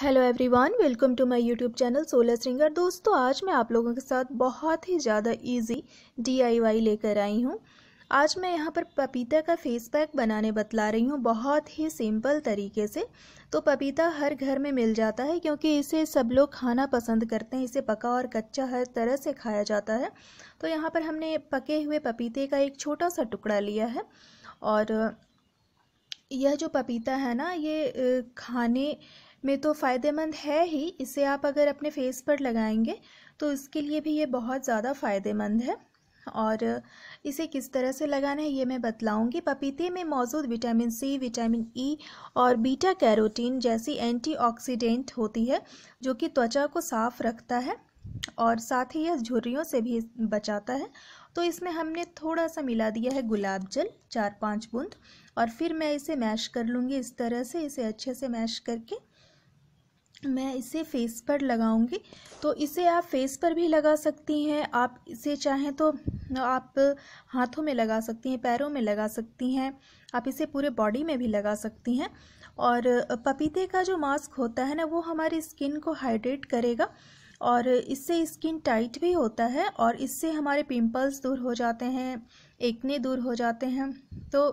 Hello everyone welcome to my YouTube channel solar singer दोस्तों आज मैं आप लोगों के साथ बहुत ही ज़्यादा इजी डीआईवाई लेकर आई हूँ आज मैं यहाँ पर पपीता का फेस पैक बनाने बतला रही हूँ बहुत ही सिंपल तरीके से तो पपीता हर घर में मिल जाता है क्योंकि इसे सब लोग खाना पसंद करते हैं इसे पका और कच्चा हर तरह से खाया जाता है तो यहाँ पर हमने पके हुए पपीते का एक छोटा सा टुकड़ा लिया है और यह जो पपीता है ना ये खाने में तो फ़ायदेमंद है ही इसे आप अगर अपने फेस पर लगाएंगे तो इसके लिए भी ये बहुत ज़्यादा फ़ायदेमंद है और इसे किस तरह से लगाना है ये मैं बतलाऊंगी पपीते में मौजूद vitamin C vitamin E e और बीटा कैरोटीन जैसी एंटीऑक्सीडेंट होती है जो कि त्वचा को साफ रखता है और साथ ही यह झुर्रियों से भी बचाता है तो इसमें हमने थोड़ा सा मिला दिया है गुलाब जल चार पाँच बूंद और फिर मैं इसे मैश कर लूँगी इस तरह से इसे अच्छे से मैश करके मैं इसे फेस पर लगाऊंगी तो इसे आप फेस पर भी लगा सकती हैं आप इसे चाहें तो आप हाथों में लगा सकती हैं पैरों में लगा सकती हैं आप इसे पूरे बॉडी में भी लगा सकती हैं और पपीते का जो मास्क होता है ना वो हमारी स्किन को हाइड्रेट करेगा और इससे स्किन टाइट भी होता है और इससे हमारे पिंपल्स दूर हो जाते हैं एकने दूर हो जाते हैं तो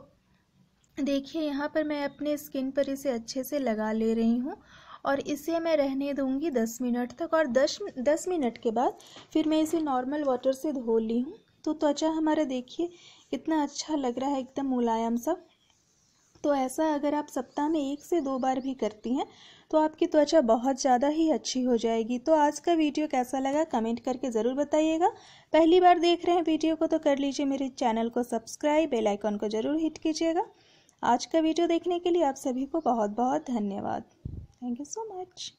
देखिए यहाँ पर मैं अपने स्किन पर इसे अच्छे से लगा ले रही हूँ और इसे मैं रहने दूंगी दस मिनट तक और दस दस मिनट के बाद फिर मैं इसे नॉर्मल वाटर से धो ली हूँ तो त्वचा हमारा देखिए इतना अच्छा लग रहा है एकदम मुलायम सा तो ऐसा अगर आप सप्ताह में एक से दो बार भी करती हैं तो आपकी त्वचा बहुत ज़्यादा ही अच्छी हो जाएगी तो आज का वीडियो कैसा लगा कमेंट करके ज़रूर बताइएगा पहली बार देख रहे हैं वीडियो को तो कर लीजिए मेरे चैनल को सब्सक्राइब बेल आइकन को ज़रूर हिट कीजिएगा आज का वीडियो देखने के लिए आप सभी को बहुत बहुत धन्यवाद Thank you so much.